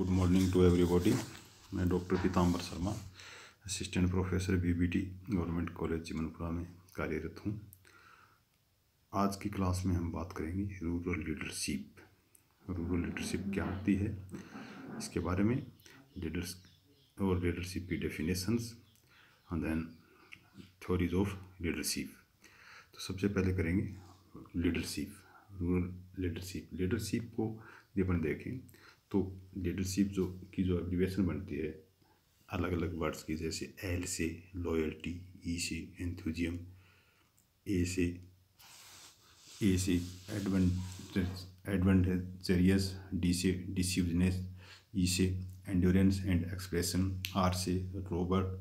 good morning to everybody मैं doctor Pitambar Sharma assistant professor BBT government college Jeevanpura में कार्यरत हूँ आज की क्लास में हम बात करेंगे रूरल लीडरशिप रूरल लीडरशिप क्या होती है इसके बारे में लीडर्स और लीडरशिप की definitions and then theories of leadership तो सबसे पहले करेंगे लीडरशिप रूरल लीडरशिप लीडरशिप को यदि अपन देखें तो लीडरशिप जो की जो एब्रीवेशन बनती है अलग अलग वर्ड्स की जैसे एल से लॉयल्टी ई e से एंथ्यूजियम ए से ए से एडवेंचरियस डी से डिसिवनेस ई e से एंड्योरेंस एंड एक्सप्रेशन आर से रोबर्ट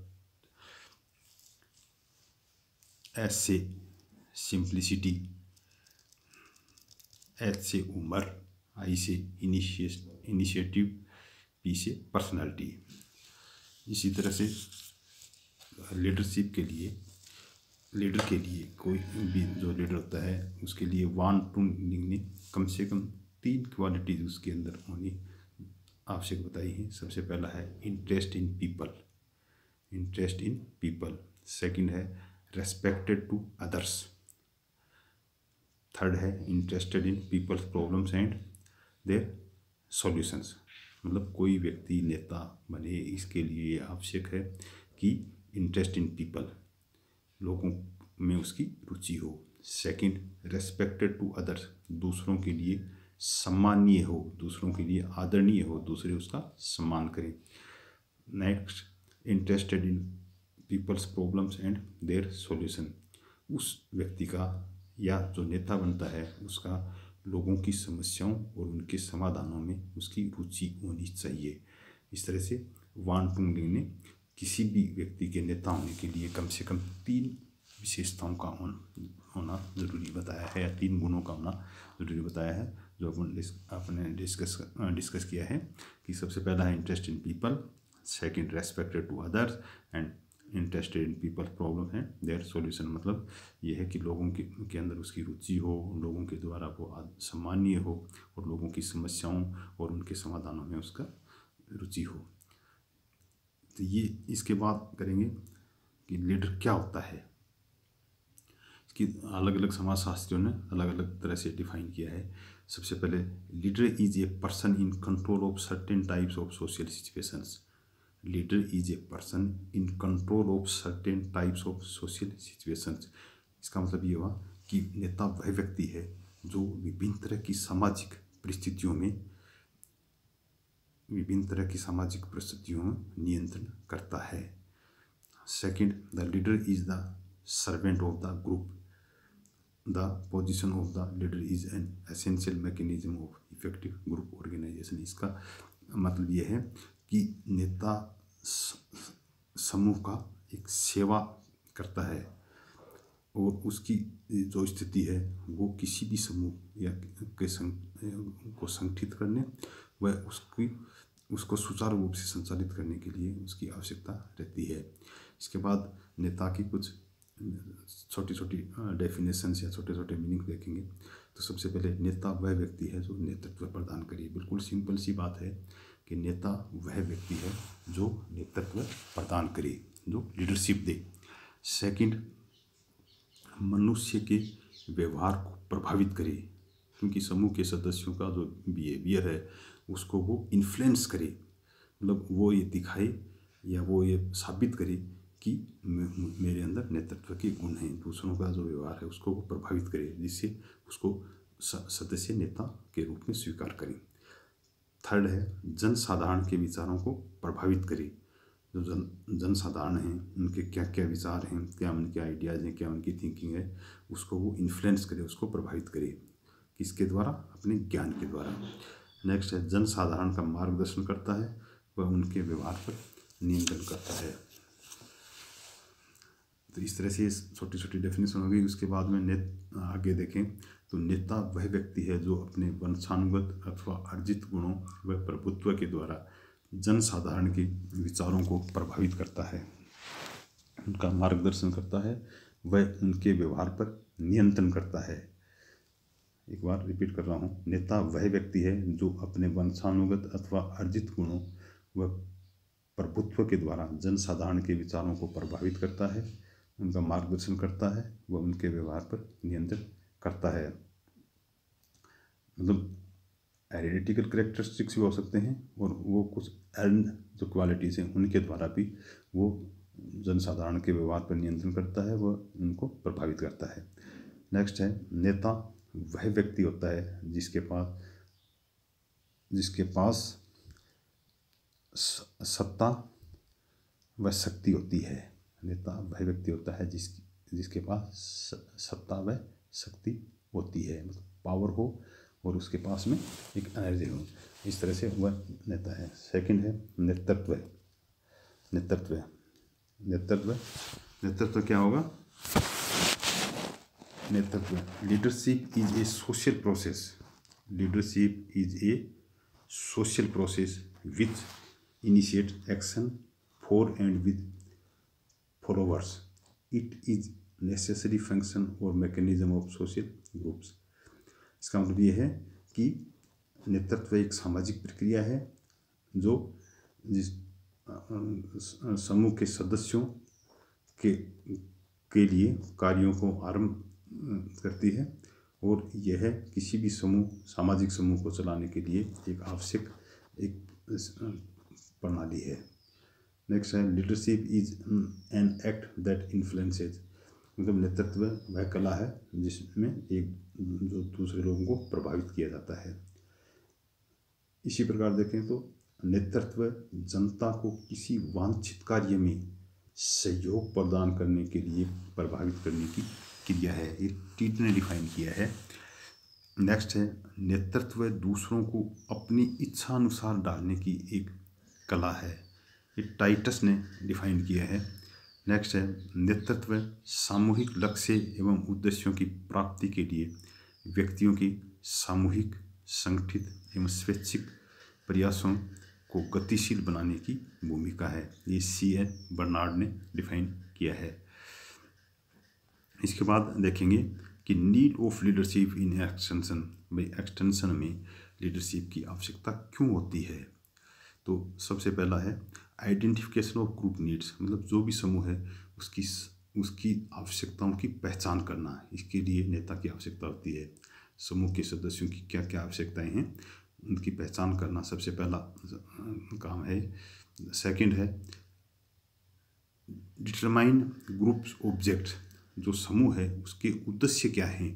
एस से सिंप्लिसिटी एच से उमर आई से इनिशिएट इनिशिएटिव पी से पर्सनालिटी इसी तरह से लीडरशिप के लिए लीडर के लिए कोई भी जो लीडर होता है उसके लिए वन टू ने कम से कम तीन क्वालिटीज उसके अंदर होनी आवश्यक बताई हैं सबसे पहला है interest in people interest in people second है रेस्पेक्टेड टू अदर्स थर्ड है interested in people's problems and their solutions मतलब कोई व्यक्ति नेता बने इसके लिए आवश्यक है कि इंटरेस्ट इन पीपल लोगों में उसकी रुचि हो सेकंड रेस्पेक्टेड टू अदर्स दूसरों के लिए सम्मानीय हो दूसरों के लिए आदरणीय हो दूसरे उसका सम्मान करें next interested in people's problems and their solution उस व्यक्ति का या जो नेता बनता है उसका लोगों की समस्याओं और उनके समाधानों में उसकी रुचि होनी चाहिए इस तरह से वान टुंगलिंग ने किसी भी व्यक्ति के नेता होने के लिए कम से कम तीन विशेषताओं का होना ज़रूरी बताया है या तीन गुणों का होना ज़रूरी बताया है जो अपन आपने डिस्कस डिस्कस किया है कि सबसे पहला है interest in people second respected to others and interested people problem है देयर सॉल्यूशन मतलब ये है कि लोगों के के अंदर उसकी रुचि हो लोगों के द्वारा वो सम्मानीय हो और लोगों की समस्याओं और उनके समाधानों में उसका रुचि हो तो ये इसके बाद करेंगे कि लीडर क्या होता है इसकी अलग अलग समाजशास्त्रियों ने अलग अलग तरह से डिफाइन किया है सबसे पहले leader is a person in control of certain types of social situations leader is a person in control of certain types of social situations इसका मतलब ये हुआ कि नेता वह व्यक्ति है जो विभिन्न तरह की सामाजिक परिस्थितियों में विभिन्न तरह की सामाजिक परिस्थितियों में नियंत्रण करता है second the leader is the servant of the group the position of the leader is an essential mechanism of effective group organization इसका मतलब यह है कि नेता समूह का एक सेवा करता है और उसकी जो स्थिति है वो किसी भी समूह या के संग को संगठित करने व उसकी उसको सुचारू रूप से संचालित करने के लिए उसकी आवश्यकता रहती है इसके बाद नेता की कुछ छोटी छोटी डेफिनेशन या छोटे छोटे मीनिंग देखेंगे तो सबसे पहले नेता वह व्यक्ति है जो नेतृत्व प्रदान करे बिल्कुल सिंपल सी बात है कि नेता वह व्यक्ति है जो नेतृत्व प्रदान करे जो लीडरशिप दे सेकंड मनुष्य के व्यवहार को प्रभावित करे क्योंकि समूह के सदस्यों का जो बिहेवियर है उसको वो इन्फ्लुएंस करे मतलब वो ये दिखाए या वो ये साबित करे कि मेरे अंदर नेतृत्व के गुण हैं दूसरों का जो व्यवहार है उसको वो प्रभावित करे जिससे उसको सदस्य नेता के रूप में स्वीकार करें थर्ड है जनसाधारण के विचारों को प्रभावित करे जो जन जनसाधारण हैं उनके क्या क्या विचार हैं क्या उनके आइडियाज़ हैं क्या उनकी थिंकिंग है उसको वो इन्फ्लुएंस करे उसको प्रभावित करे किसके द्वारा अपने ज्ञान के द्वारा नेक्स्ट है जनसाधारण का मार्गदर्शन करता है वह उनके व्यवहार पर नियंत्रण करता है तो इस तरह से छोटी छोटी डेफिनेशन हो गई उसके बाद में नेत आगे देखें तो नेता वह व्यक्ति है जो अपने वंशानुगत अथवा अर्जित गुणों व प्रभुत्व के द्वारा जनसाधारण के विचारों को प्रभावित करता है उनका मार्गदर्शन करता है वह उनके व्यवहार पर नियंत्रण करता है एक बार रिपीट कर रहा हूँ नेता वह व्यक्ति है जो अपने वंशानुगत अथवा अर्जित गुणों व प्रभुत्व के द्वारा जनसाधारण के विचारों को प्रभावित करता है उनका मार्गदर्शन करता है व उनके व्यवहार पर नियंत्रण करता है मतलब हेरिडिटिकल करेक्टरिस्टिक्स भी हो सकते हैं और वो कुछ एंड जो क्वालिटीज़ हैं उनके द्वारा भी वो जनसाधारण के व्यवहार पर नियंत्रण करता है वह उनको प्रभावित करता है नेक्स्ट है नेता वह व्यक्ति होता है जिसके पास जिसके पास सत्ता व शक्ति होती है नेता वह व्यक्ति होता है जिस जिसके पास सत्ता व शक्ति होती है मतलब पावर हो और उसके पास में एक एनर्जी हो इस तरह से वह नेता है सेकंड है नेतृत्व नेतृत्व नेतृत्व नेतृत्व क्या होगा नेतृत्व leadership is a social process leadership is a social process with initiate action for and with followers it is necessary function और मैकेनिज्म ऑफ सोशल ग्रुप्स इसका मतलब ये है कि नेतृत्व एक सामाजिक प्रक्रिया है जो जिस समूह के सदस्यों के के लिए कार्यों को आरंभ करती है और यह किसी भी समूह सामाजिक समूह को चलाने के लिए एक आवश्यक एक प्रणाली है नेक्स्ट है leadership is an act that influences मतलब नेतृत्व वह कला है जिसमें एक जो दूसरे लोगों को प्रभावित किया जाता है इसी प्रकार देखें तो नेतृत्व जनता को किसी वांछित कार्य में सहयोग प्रदान करने के लिए प्रभावित करने की क्रिया है ये टीट ने डिफाइन किया है नेक्स्ट है नेतृत्व दूसरों को अपनी इच्छा अनुसार डालने की एक कला है ये टाइटस ने डिफाइन किया है नेक्स्ट है नेतृत्व सामूहिक लक्ष्य एवं उद्देश्यों की प्राप्ति के लिए व्यक्तियों की सामूहिक संगठित एवं स्वैच्छिक प्रयासों को गतिशील बनाने की भूमिका है ये सी ए बर्नार्ड ने डिफाइन किया है इसके बाद देखेंगे कि need of leadership in extension भाई एक्सटेंशन में लीडरशिप की आवश्यकता क्यों होती है तो सबसे पहला है आइडेंटिफिकेशन ऑफ ग्रुप नीड्स मतलब जो भी समूह है उसकी उसकी आवश्यकताओं की पहचान करना इसके लिए नेता की आवश्यकता होती है समूह के सदस्यों की क्या क्या आवश्यकताएं हैं उनकी पहचान करना सबसे पहला काम है सेकंड है डिटरमाइन ग्रुप्स ऑब्जेक्ट जो समूह है उसके उद्देश्य क्या हैं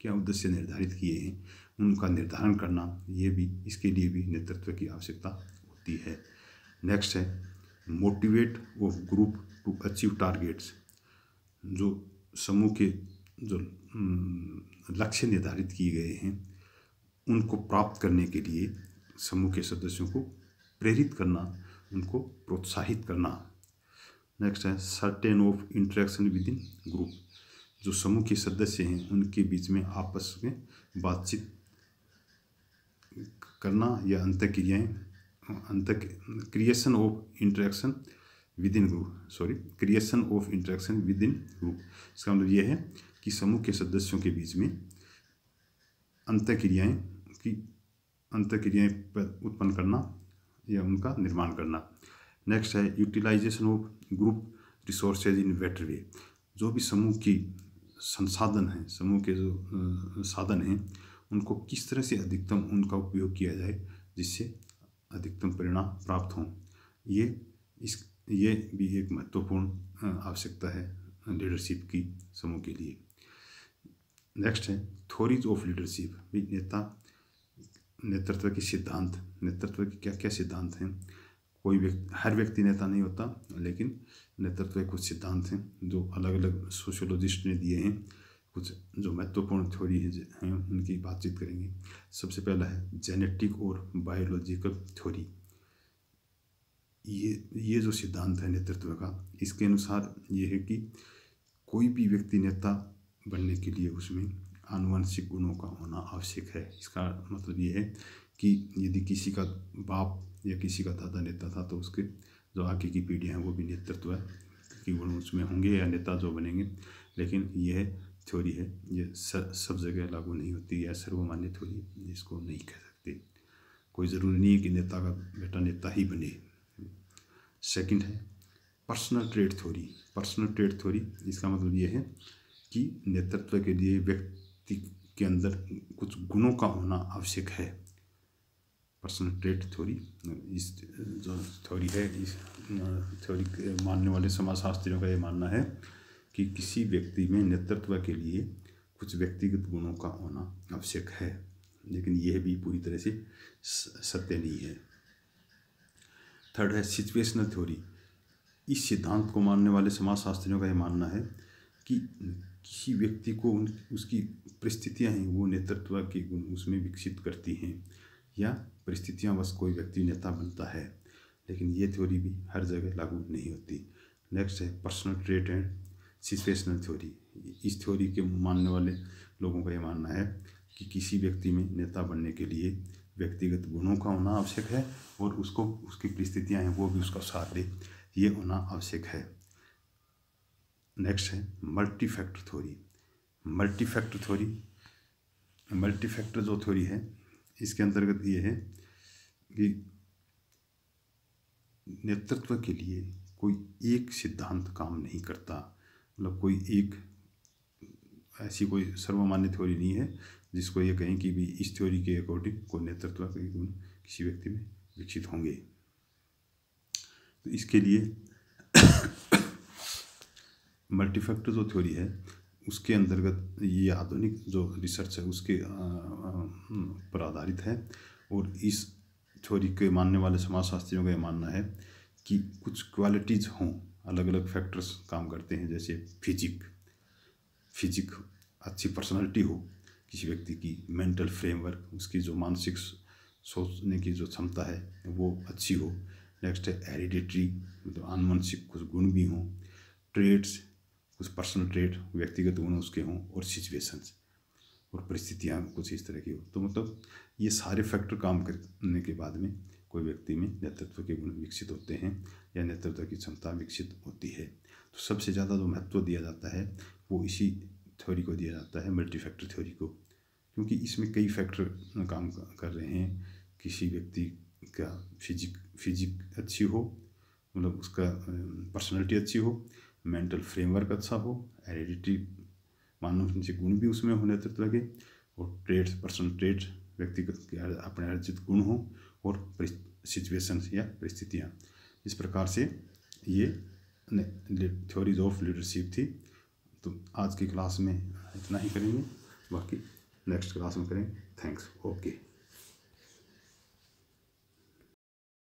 क्या उद्देश्य निर्धारित किए हैं उनका निर्धारण करना ये भी इसके लिए भी नेतृत्व की आवश्यकता होती है नेक्स्ट है motivate of group to achieve targets जो समूह के जो हम्म, लक्ष्य निर्धारित किए गए हैं उनको प्राप्त करने के लिए समूह के सदस्यों को प्रेरित करना उनको प्रोत्साहित करना नेक्स्ट है certain of interaction with in group जो समूह के सदस्य हैं उनके बीच में आपस में बातचीत करना या अंत क्रियाएँ अंत creation of interaction with in group sorry creation of interaction with in group इसका मतलब यह है कि समूह के सदस्यों के बीच में अंत क्रियाएँ की अंत क्रियाएँ उत्पन्न करना या उनका निर्माण करना नेक्स्ट है utilization of group resources in better way जो भी समूह की संसाधन हैं समूह के जो साधन हैं उनको किस तरह से अधिकतम उनका उपयोग किया जाए जिससे अधिकतम परिणाम प्राप्त हों ये इस ये भी एक महत्वपूर्ण आवश्यकता है लीडरशिप की समूह के लिए नेक्स्ट है थोरीज ऑफ लीडरशिप भी नेता नेतृत्व के सिद्धांत नेतृत्व के क्या क्या सिद्धांत हैं कोई व्यक्ति हर व्यक्ति नेता नहीं होता लेकिन नेतृत्व के कुछ सिद्धांत हैं जो अलग अलग सोशोलॉजिस्ट ने दिए हैं कुछ जो महत्वपूर्ण थ्योरी हैं उनकी बातचीत करेंगे सबसे पहला है जेनेटिक और बायोलॉजिकल थ्योरी ये ये जो सिद्धांत है नेतृत्व का इसके अनुसार ये है कि कोई भी व्यक्ति नेता बनने के लिए उसमें आनुवंशिक गुणों का होना आवश्यक है इसका मतलब ये है कि यदि किसी का बाप या किसी का दादा नेता था तो उसके जो आगे की पीढ़ी हैं वो भी नेतृत्व है गुण उसमें होंगे या नेता जो बनेंगे लेकिन यह थ्योरी है ये सब जगह लागू नहीं होती या सर्वमान्य थ्योरी इसको नहीं कह सकते कोई ज़रूरी नहीं है कि नेता का बेटा नेता ही बने सेकंड है personal trade theory personal trade theory इसका मतलब ये है कि नेतृत्व के लिए व्यक्ति के अंदर कुछ गुणों का होना आवश्यक है पर्सनल ट्रेड थ्योरी इस जो थ्योरी है इस थ्योरी मानने वाले समाजशास्त्रियों का ये मानना है कि किसी व्यक्ति में नेतृत्व के लिए कुछ व्यक्तिगत गुणों का होना आवश्यक है लेकिन यह भी पूरी तरह से सत्य नहीं है थर्ड है सिचुएशनल थ्योरी इस सिद्धांत को मानने वाले समाजशास्त्रियों का यह मानना है कि किसी व्यक्ति को उन उसकी परिस्थितियाँ हैं वो नेतृत्व के गुण उसमें विकसित करती हैं या परिस्थितियाँ बस कोई व्यक्ति नेता बनता है लेकिन ये थ्योरी भी हर जगह लागू नहीं होती नेक्स्ट है personal trait and situational theory इस थ्योरी के मानने वाले लोगों का ये मानना है कि किसी व्यक्ति में नेता बनने के लिए व्यक्तिगत गुणों का होना आवश्यक है और उसको उसकी परिस्थितियाँ हैं वो भी उसका साथ दे ये होना आवश्यक है नेक्स्ट है multi factor theory multi factor theory multi factor जो थ्योरी है इसके अंतर्गत ये है कि नेतृत्व के लिए कोई एक सिद्धांत काम नहीं करता मतलब कोई एक ऐसी कोई सर्वमान्य थ्योरी नहीं है जिसको ये कहें कि भी इस थ्योरी के अकॉर्डिंग कोई नेतृत्व के गुण किसी व्यक्ति में विकसित होंगे तो इसके लिए मल्टीफैक्टर जो थ्योरी है उसके अंतर्गत ये आधुनिक जो रिसर्च है उसके हम्म, पर आधारित है और इस थ्योरी के मानने वाले समाजशास्त्रियों का ये मानना है कि कुछ क्वालिटीज़ हों अलग अलग फैक्टर्स काम करते हैं जैसे फिजिक फिजिक अच्छी पर्सनालिटी हो किसी व्यक्ति की मेंटल फ्रेमवर्क उसकी जो मानसिक सोचने की जो क्षमता है वो अच्छी हो नेक्स्ट है हेरिडेटरी मतलब आनुवंशिक कुछ गुण भी हों ट्रेड्स कुछ पर्सनल ट्रेड व्यक्तिगत गुण उसके हों और सिचुएशंस और परिस्थितियाँ कुछ इस तरह की हो तो मतलब ये सारे फैक्टर काम करने के बाद में कोई व्यक्ति में नेतृत्व के गुण विकसित होते हैं या नेतृत्व की क्षमता विकसित होती है तो सबसे ज़्यादा जो महत्व दिया जाता है वो इसी थ्योरी को दिया जाता है मल्टी फैक्टर थ्योरी को क्योंकि इसमें कई फैक्टर काम कर रहे हैं किसी व्यक्ति का फिजिक फिजिक अच्छी हो मतलब उसका पर्सनैलिटी अच्छी हो मेंटल फ्रेमवर्क अच्छा हो हेरिडिटी मानव से गुण भी उसमें होने तक लगे और ट्रेड्स पर्सनल ट्रेड व्यक्तिगत के अपने अर्जित गुण हो और सिचुएशन या परिस्थितियाँ इस प्रकार से ये थ्योरीज ऑफ लीडरशिप थी तो आज की क्लास में इतना ही करेंगे बाकी नेक्स्ट क्लास में करेंगे थैंक्स ओके